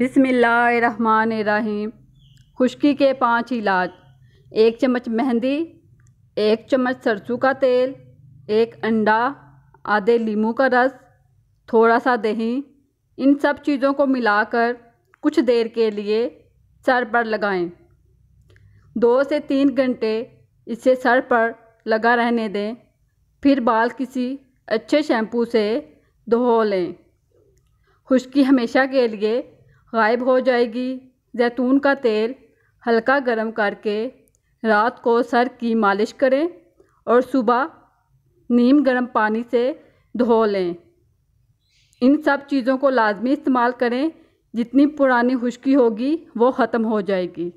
बिसमीम खुश्की के पांच इलाज एक चम्मच मेहंदी एक चम्मच सरसों का तेल एक अंडा आधे लीमू का रस थोड़ा सा दही इन सब चीज़ों को मिलाकर कुछ देर के लिए सर पर लगाएं। दो से तीन घंटे इसे सर पर लगा रहने दें फिर बाल किसी अच्छे शैम्पू से धो लें खुश्की हमेशा के लिए गायब हो जाएगी जैतून का तेल हल्का गर्म करके रात को सर की मालिश करें और सुबह नीम गर्म पानी से धो लें इन सब चीज़ों को लाजमी इस्तेमाल करें जितनी पुरानी खुश्की होगी वो ख़त्म हो जाएगी